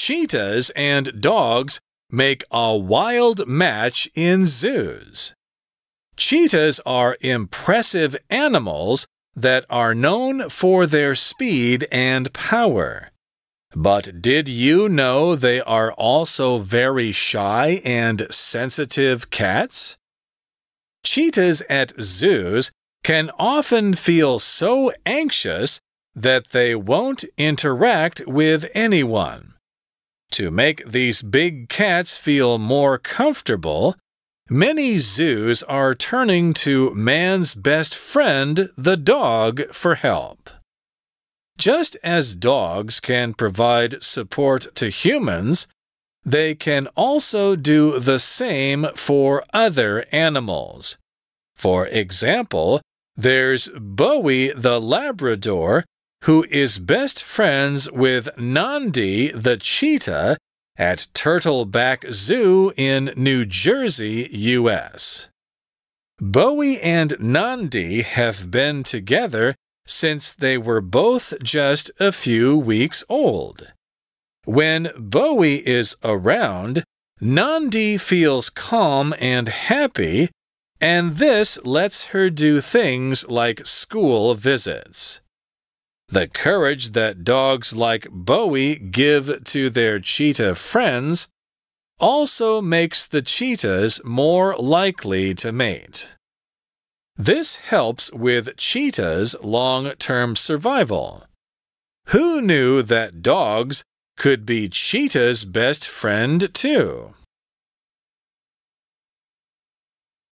cheetahs and dogs make a wild match in zoos. Cheetahs are impressive animals that are known for their speed and power. But did you know they are also very shy and sensitive cats? Cheetahs at zoos can often feel so anxious that they won't interact with anyone. To make these big cats feel more comfortable, many zoos are turning to man's best friend, the dog, for help. Just as dogs can provide support to humans, they can also do the same for other animals. For example, there's Bowie the Labrador who is best friends with Nandi the cheetah at Turtleback Zoo in New Jersey, U.S. Bowie and Nandi have been together since they were both just a few weeks old. When Bowie is around, Nandi feels calm and happy, and this lets her do things like school visits. The courage that dogs like Bowie give to their cheetah friends also makes the cheetahs more likely to mate. This helps with cheetahs' long term survival. Who knew that dogs could be cheetah's best friend, too?